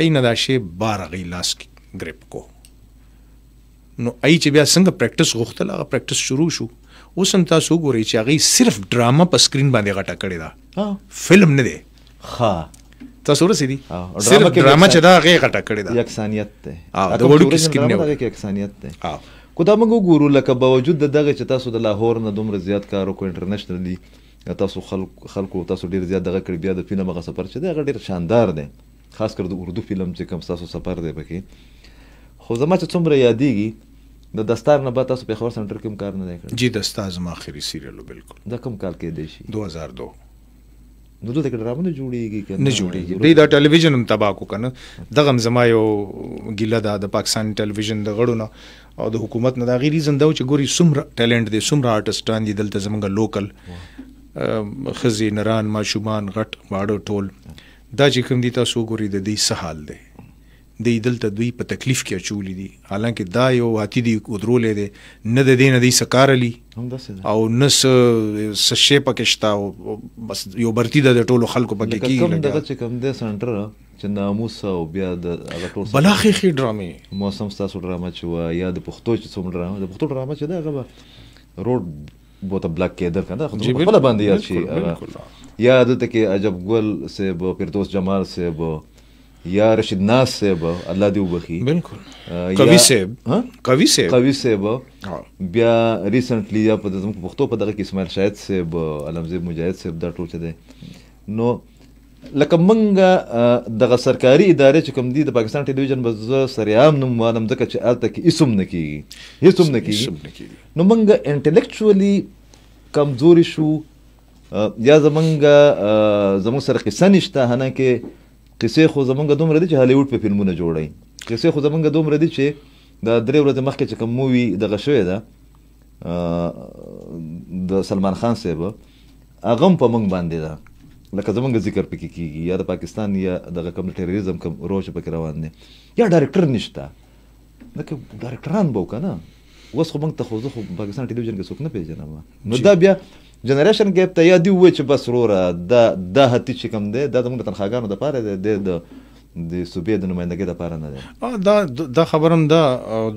اينه دا شی بار غي لاس کې گریپ کو نو ای چې بیا څنګه پریکټس غوښتل هغه پریکټس شروع شو اوس هم تاسو ګورئ چې هغه صرف ډراما په سکرین باندې غټه کړې ده فلم نه دی ها تاسو ورسېدي صرف ډرامه چې دا هغه غټه کړې ده یکسانیت ده د وړو کې سکرین نه کې یکسانیت ده کو دا موږ ګورو لکه باوجود د دغه چې تاسو د لاهور نه دومره زیات کار وکړ انټرنیشنلی تاسو خلکو خلکو تاسو ډیر زیات دغه کړ بیا د فلم هغه سفر چې دا ډیر شاندار دی خاص کر د اردو فلم چې کوم تاسو سفر دی پکې خو زما چې څومره یادېږي د دستار نه بعد تاسو په خبر سنټر کې کار نه دی کړی جی دستار زما اخري سیریل بالکل دا کوم کال کې دی شي 2002 نو دلته ډرامه نه جوړیږي کنه نه جوړیږي دا ټلویزیون هم تباہ کو کنه دغه زما یو ګیله ده د پاکستان ټلویزیون د غړو نه او د حکومت نه دا غیر زنده چې ګوري سمره ټیلنٹ دي سمره آرټستان دي دلته زمونږ لوکل خزي نران ماشومان غټ واړو ټول دا چې کوم دي تاسو ګوري د دې سهال دی د دلته دوی په تکلیف کې اچولې دي حالانکه دا یو هاتی دی ودرولې دي نه د دین دی سکارلی او نس سشې پکشتا او بس یو برتی د ټولو خلکو پکې کې کوم دغه چې کوم د سنټر چې ناموس او بیا د هغه ټول بلاخي خې ډرامې موسم ستاسو ډرامه چې وا یا د پښتو چې څوم ډرامه د پښتو ډرامه چې دا هغه روډ بوته بلاک کېدل کنه خو په خپل باندې یاد شي یا دلته کې عجب ګل سه بو فردوس جمال سه بو یا رشید ناز صاحب الله دې وبخي بالکل کوي صاحب کوي صاحب کوي صاحب بیا ریسنټلی یا په زموږ پښتو په دغه کې اسماعیل شاهد صاحب علمزیب مجاهد صاحب دا ټول چې دی نو لکه منګه دغه سرکاري ادارې چې کوم دي د پاکستان ټلویزیون به زه سریام نوم وانم ځکه چې هلته کې هیڅ هم نه کېږي هیڅ هم نه کېږي نو منګه انټلیکچولی کمزوري شو یا زمونږ زمونږ سره قصه نشته هنه کې قصې خو زمونږ دومره دي چې هالیوډ په فلمونه جوړوي قصې خو زمونږ دومره دي چې دا درې ورځې مخکې چې کوم مووي دغه شوې ده د سلمان خان صاحب هغه هم په موږ باندې ده لکه زمونږ ذکر پکې کیږي یا د پاکستان یا دغه کوم ټیرریزم کوم روش پکې روان دي یا ډایرکټر نشته لکه ډایرکټران به وکړه اوس خو موږ ته خو زه خو پاکستان ټلویزیون کې څوک نه پېژنم نو دا بیا جنریشن ګیپ ته یا دی وای چې بس وروره دا دا هتی چې کوم دی دا زموږ د تنخواګانو دپاره دی د د صوبې د نمائندګۍ لپاره نه دی دا دا خبرم دا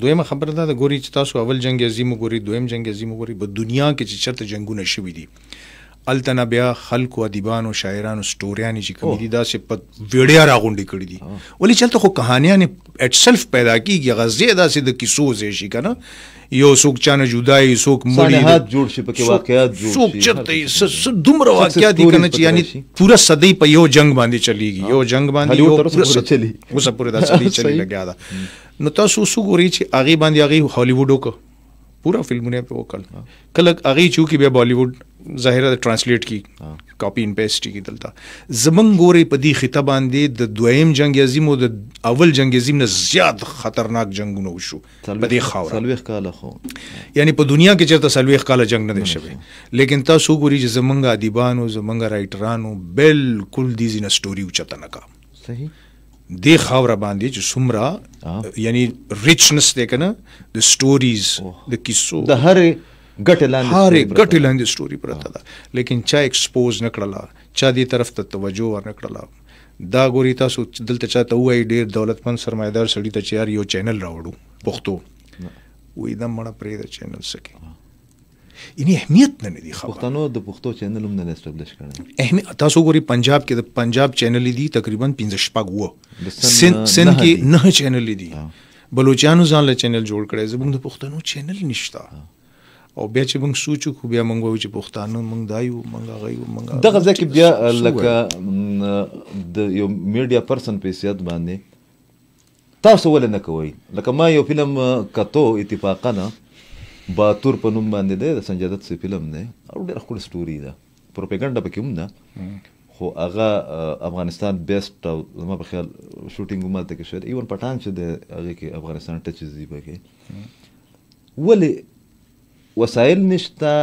دویمه خبره ده د ګوري چې تاسو اول جنگ عظیم ګوري دویم جنگ عظیم ګوري په دنیا کې چې چرته جنگونه شوي دي التنا بیا خلکو ادیبانو شاعرانو سټوریانی چې کوم دي دا چې په ویډیا راغونډي کړی دي ولی چلته خو کہانیاں اټسلف پیدا کیږي غزې دا چې د کیسو زې شي کنه یو څوک چانه جدای څوک مړی صالحات جوړ شي پکې واقعیات جوړ شي څوک چرته دومره واقعیات دي کنه چې یعنی پورا صدۍ په یو جنگ باندې چلیږي یو جنگ باندې یو پورا چلی اوس پورا دا چلی چلی لګیا دا نو تاسو وګورئ چې هغه باندې هغه هالیوډ وکړه پورا فلمونه په وکړ کله هغه چې کې به بالیوډ ظاهره ترانسلیټ کی کاپی ان پیسټ کی دلته زمون ګوري په دې خطه باندې د دویم جنگ عظیم او د اول جنگ عظیم نه زیات خطرناک جنگونه وشو په دې خاور سلويخ کاله خو یعنی په دنیا کې چیرته سلويخ کاله جنگ نه دی شوی لیکن تاسو ګوري چې زمونږ ادیبانو زمونږ رائټرانو بالکل دي زینه سټوري اوچته نه کا صحیح دی خاور باندې چې سمرا یعنی ریچنس دی کنه د سټوریز د کیسو د هر ګټ لاندې هر ګټ لاندې سټوري پرته ده لیکن چا ایکسپوز نکړلا چا دی طرف ته توجه ور نکړلا دا ګوري تاسو دلته چاته وای ډیر دولتمن سرمایدار سړی ته چیار یو چینل راوړو پښتو وې دا مړه پرې د چینل سکه اني اهمیت نه دي خبر پښتنو د پښتو چینل هم نه استابلیش کړي اهمیت تاسو ګوري پنجاب کې د پنجاب چینل دي تقریبا 15 شپږ وو سند سند کې نه چینل دي بلوچستان ځان له چینل جوړ کړي زموږ د پښتنو چینل نشتا او بیا چې موږ سوچو خو بیا موږ وایو چې پښتانه موږ دایو موږ غایو موږ دغه ځکه بیا لکه د یو میډیا پرسن په سیادت باندې تاسو ول نه کوي لکه ما یو فلم کتو اتفاقا نه باتور په نوم باندې دی د سنجادت سی فلم دی او ډېر ښکلی سټوري ده پروپاګاندا پکې هم ده خو هغه افغانستان بیسټ او زما په خیال شوټینګ هم هلته کې شوی دی ایون پټان چې دی هغې کې افغانستان ټچز دي پکې ولې وسایل نشته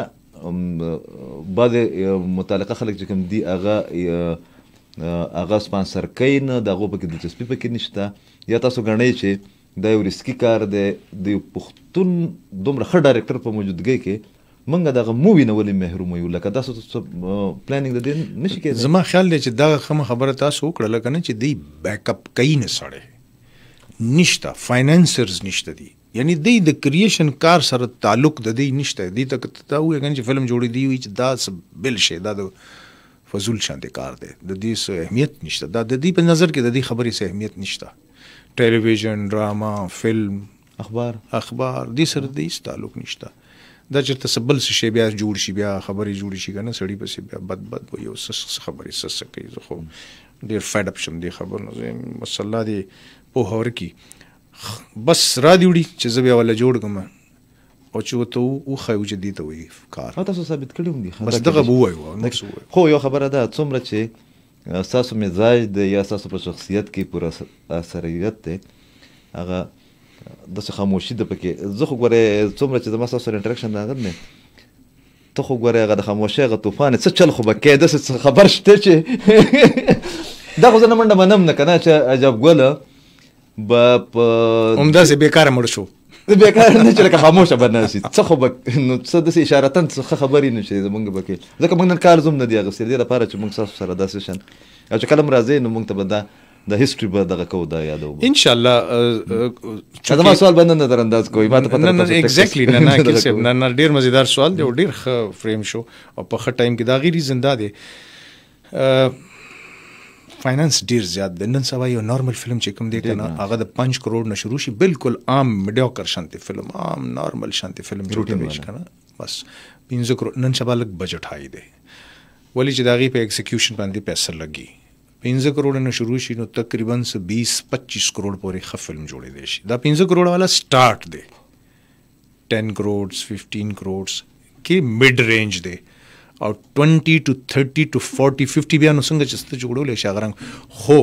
بعضې متعلقه خلک چې کوم دي هغه هغه سپانسر کوي نه د هغو پکې دلچسپي پکې نشته یا تاسو ګڼئ چې دا یو ریسکي کار دی د یو پښتون دومره ښه ډایرکټر په موجودګۍ کې منګه دغه مووی نه ولې محروم یو لکه تاسو پلانینګ د دې نشي کېدای زما خیال دی چې دا خمه خبره تاسو وکړه لکه نه چې دی بیک اپ کوي نه سړی نشته فاینانسرز نشته دی یعنی دی د کریشن کار سره تعلق د دی نشته دی ته تا وې کنه چې فلم جوړې دی چې دا بل شي دا د فضول شاندې کار دی د دې اهمیت نشته دا د دې په نظر کې د دې خبرې اهمیت نشته ټلویزیون ډراما فلم اخبار اخبار دې سره دې تعلق نشته دا چې تسبل څه شی بیا جوړ شي بیا خبرې جوړ شي کنه سړی پسې بیا بد بد وي او سس خبرې سس کوي زه خو ډیر فډ اپ شم دې خبرو زه مسله دې په هور کې بس را دیوړي چې زه بیا ولا جوړ کوم او چې وته او خایو جدي ته وي کار تاسو ثابت کړی هم دي بس دغه بووي خو یو خبره ده څومره چې تاسو مزاج دی یا تاسو په شخصیت کې پوره اثریت دی هغه داسې خاموشي ده پکې زه خو ګورې څومره چې زما ستاسو سره انټریکشن راغلی دی ته خو ګورې هغه د خاموشۍ هغه طوفان څه چل خو به کې داسې خبر شته چې دا خو زه نه منډه منم نه که نه چې عجب ګله به په همداسې بېکاره مړ شو د بیکار نه چې لکه خاموشه به نه شي څه خو به نو څه داسې اشارتن څه خبرې نه شي زمونږ به کې ځکه موږ نن کار زوم نه دی اغوستې دې لپاره چې موږ ستاسو سره داسې شن او چې کله م راځئ نو موږ ته به دا د هیستوري به دغه کو دا یادو ان شاء الله زما سوال باندې نظر انداز کوي ما ته پته نه ایگزیکټلی نه نه کې نه نه ډیر مزیدار سوال دی او ډیر ښه فریم شو او په ښه ټایم کې دا غیري زنده دی فاینانس ډیر زیات دی نن سبا یو نارمل فلم چې کوم دی کنه هغه د 5 کروڑ نه شروع شي بالکل عام میډیوکر شانتي فلم عام نارمل شانتي فلم جوړ دی کنه بس 5 کروڑ نن سبا لګ بجټ هاي دی ولی چې داغي په ایگزیکیوشن باندې پیسې لګي 15 کروڑ نه شروع شي نو تقریبا 20 25 کروڑ پورې ښه فلم جوړې دی شي دا 15 کروڑ والا سٹارټ دی 10 کروڑز 15 کروڑز کې مډ رینج دی او 20 ټو 30 ټو 40 50 بیا نو څنګه چې ست جوړول شي غره خو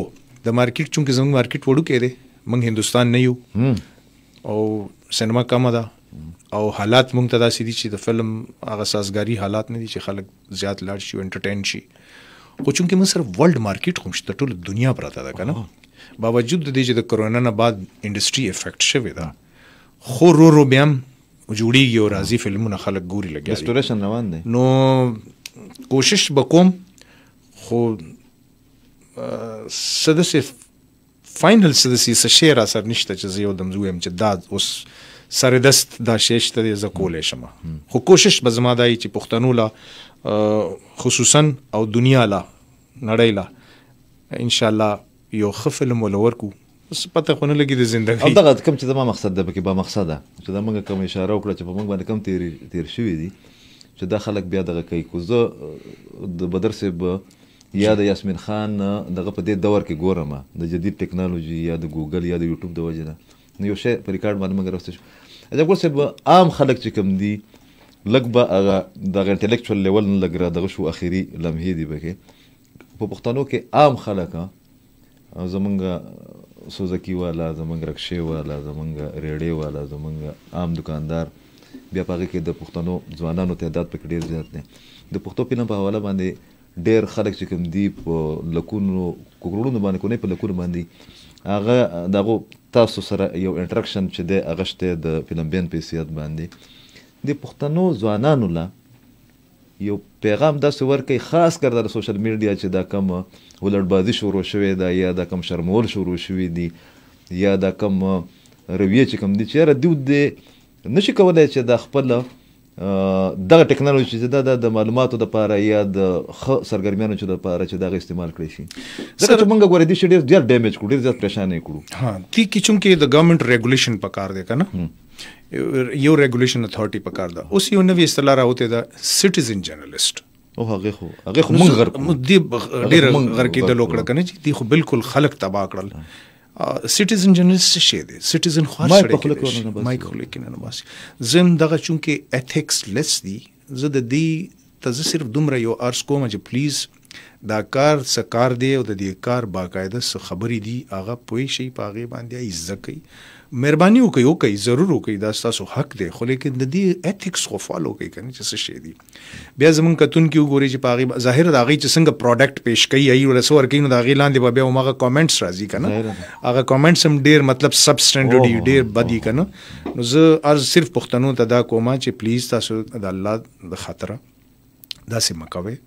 د مارکیټ چونکه زموږ مارکیټ وړو کې دی موږ هندستان نه یو او سینما کم ده او حالات موږ ته داسې دي چې د فلم هغه سازګاری حالات نه دي چې خلک زیات لاړ شي انټرټین شي خو چونکه موږ سره ورلد مارکیټ هم شته ټول دنیا پراته ده کنه باوجود د دې چې د کرونا نه بعد انډستری افیکټ شوی ده خو رو رو بیا هم جوړیږي او راځي فلمونه خلک ګوري لګي ریسټوریشن روان دی نو کوشش وکوم خو سدسه فاینل سدسه څه شی را سر نشته چې یو دم زویم چې دا اوس سره دست دا شیش ته ز کولې شمه خو کوشش به زما دای چې پښتنو لا خصوصا او دنیا لا نړۍ لا ان شاء الله یو خفل مولور کو اوس پته خو نه لګي د زندګۍ او دغه کوم چې زما مقصد ده پکې با مقصده چې دا موږ کوم اشاره وکړه چې په موږ باندې کم تیر تیر شوی دي چې دا خلک بیا دغه کوي کو زه د بدر صاحب یا د یاسمین خان دغه په دې دور کې ګورم د جدید ټکنالوژي یا د ګوګل یا د یوټیوب د وجه نه نو یو شی په ریکارډ باندې موږ راوستو اجازه کو صاحب عام خلک چې کوم دي لګ به هغه د انټلیکچوال لیول نه لګره دغه شو اخیری لمحې دی بکې په پښتنو کې عام خلک او زمونږ سوزکی والا زمونږ رکشې والا زمونږ ریډې والا زمونږ عام دکاندار بیا پاره کې د پښتنو ځوانانو تعداد پکې ډیر زیات دی د پښتو فلم په حواله باندې ډیر خلک چې کوم دی په لکونو کوکړونو باندې کو نه په لکونو باندې هغه دغه تاسو سره یو انټراکشن چې دی هغه شته د فلم بین په سیادت باندې د پښتنو ځوانانو له یو پیغام داسې ورکړي خاص کر د سوشل میډیا چې دا کم ولړبازي شروع شوې ده یا دا کم شرمول شروع شوې دي یا دا کم رویه چې کم دي چې را دیو دې نشي کولای چې دا خپل دغه ټکنالوژي چې دا د معلوماتو د پاره یا د سرګرمیانو چې د پاره چې دا استعمال کړی شي ځکه چې موږ غوړې دي چې ډېر ډیمیج کړو ډېر زیات پریشانې کړو ها کی کی چونکه د ګورنمنت ریګولیشن پکار دی کنه یو ریګولیشن اتھارټي پکار ده اوس یو نوې اصطلاح راوته ده سټیزن جرنالست او هغه خو هغه خو موږ غر دې ډېر غر کې د لوکړه کنه چې دی خو بالکل خلق تبا کړل سټیزن جرنالست شي دی سټیزن خو شړې مایک خلک نه نه بس زم دغه چونکه ایتھکس لیس دی زه د دې ته صرف دومره یو ارس کوم چې پلیز دا کار څه کار دی او د دې کار باقاعده څه خبرې دي هغه پوي شي پاغه باندې عزت کوي مهرباني وکي او کوي ضرور وکي دا تاسو حق دی خو لیکن د دې ایتھکس خو فالو کوي کنه چې څه شي دی بیا زمون کتون کې وګوري چې پاغي ظاهر دا غي چې څنګه پروډکټ پېښ کوي ای ورس ورکینګ دا غي لاندې بیا هغه کمنټس راځي کنه هغه کمنټس هم ډیر مطلب سب سټانډرډ دی ډیر بدی کنه نو زه ار صرف پښتنو ته دا کومه چې پلیز تاسو د الله د خاطر داسې مکوي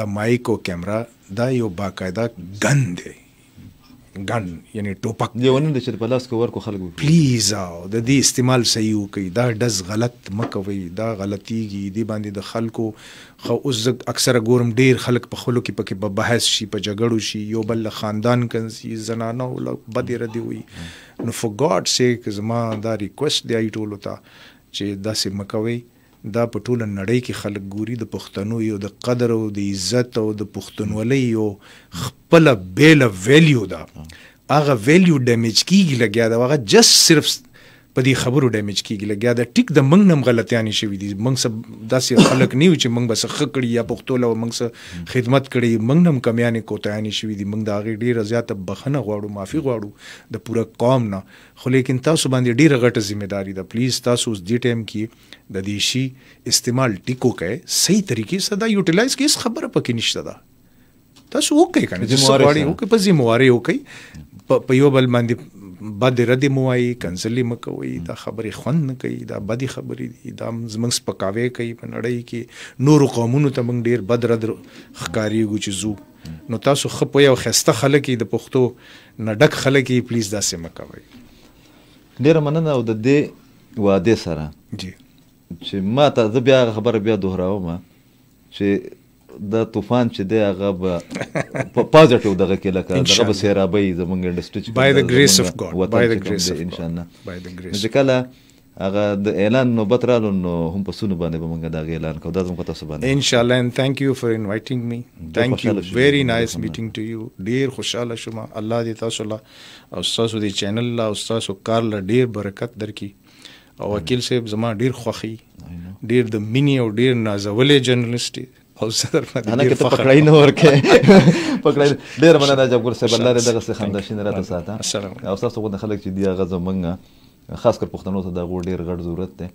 دا مایک او کیمرا دا یو باقاعده ګند دی ګن یعنی ټوپک دیونه د چر پلاس کو ورکو خلکو پلیز او د دې استعمال صحیح وکي دا دز غلط مکوي دا غلطيږي دی باندې د خلکو خو اوس اکثره ګورم ډیر خلک په خلکو کې پکې په بحث شي په جګړو شي یو بل خاندان کنسي زنانه ول بد ردی وي نو فور ګاډ سیک زما دا ریکوست دی ایټولو ته چې داسې مکوي دا په ټول نړۍ کې خلک ګوري د پښتنو یو د قدر او د عزت او د پښتونولۍ یو خپل بیل ویلیو دا هغه ویلیو ډیمیج کیږي لګیا دا هغه جس صرف په دې خبرو ډیمیج کیږي لګیا دا ټیک د منګ نم غلطیانی شوې دي منګ سب داسې خلک نیو چې منګ بس خ کړی یا پختوله منګ سره خدمت کړی منګ نم کمیانی کوتایانی شوې دي منګ دا غي ډیره زیاته بخنه غواړو معافي غواړو د پوره قوم نه خو لیکن تاسو باندې ډیره غټه ځمېداري ده پلیز تاسو اوس دې ټیم کې د دې شی استعمال ټیکو کې صحیح طریقې سره دا یوټیلایز کې خبره پکې نشته ده تاسو وکړئ کنه چې سواری وکړئ په ذمہواری وکړئ په یو بل باندې بد رد موایي کنسلې مکوي دا خبره خوند نه کوي دا بدی خبره دي دا زمنګ سپکاوي کوي په نړۍ کې نور قومونو ته موږ ډیر بد رد خکاریږو چې زو نو تاسو خپو یو خسته خلک د پښتو نډک خلک پلیز دا سم کوي ډیر مننه او د دې واده سره جی چې ما ته زه بیا خبره بیا دوهراوم چې د طوفان چې دی هغه به پوزټیو دغه کې لکه دغه به سیرابي زمونږ انډستری چې بای د گریس اف ګاډ بای د گریس اف ان شاء الله بای د گریس ځکه هغه د اعلان نوبت رالو نو هم په سونو باندې به موږ دا اعلان کوو دا زموږ تاسو باندې ان شاء الله ان تhank you for inviting me thank you very nice meeting to you ډیر خوشاله شوم الله دې تاسو الله او تاسو دې چینل الله او تاسو کار له ډیر برکت درکې او وکیل صاحب زما ډیر خوخي ډیر د مینی او ډیر نازولې جرنالست او صدر باندې انا کته پکړای نه ورکه پکړای ډیر مننه جابر صاحب الله دې دغه خنداشین راته ساته او تاسو غوډه خلک چې دی غزه منګه خاص کر پښتنو ته د غوډ ډیر غړ ضرورت ده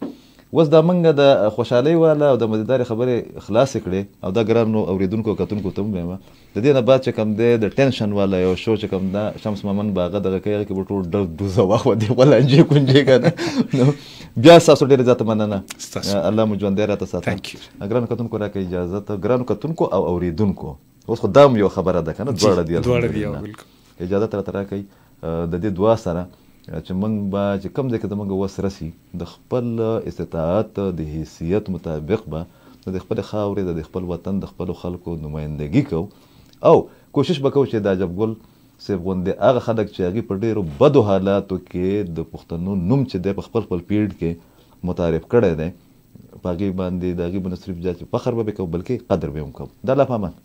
اوس دا موږ د خوشحالۍ والا او د مزیدارې خبرې خلاصې کړې او دا ګران نو اوریدونکو کتونکو ته هم وایم د دې نه بعد چې کوم دی د ټینشن والا یو شو چې کوم دا شمس ممن به هغه دغه کوي هغه کې به ټول ډز ډوزه واخوا دی ولانجې کونجې که نه بیا ستاسو ډېره زیاته مننه الله مو ژوندی راته ساته ګرانو کتونکو راکړئ اجازه ته ګرانو کتونکو او اوریدونکو اوس خو دا هم یو خبره ده که نه دواړه دي دواړه دي اجازه ترته راکړئ د دې دعا سره چې موږ به چې کم ځای کې زموږ وس رسي د خپل استطاعت د حیثیت مطابق به د خپل خاورې د خپل وطن د خپل خلکو نمایندګي کو او کوشش وکړو چې د عجبګل سیب غوندې هغه خلک چې هغه په ډیرو بدو حالاتو کې د پښتنو نوم چې د خپل خپل پیړ کې متعارف کړی دی پاګې باندې دغه بنصرف جات فخر به کوم بلکې قدر به هم کوم دا لا پامن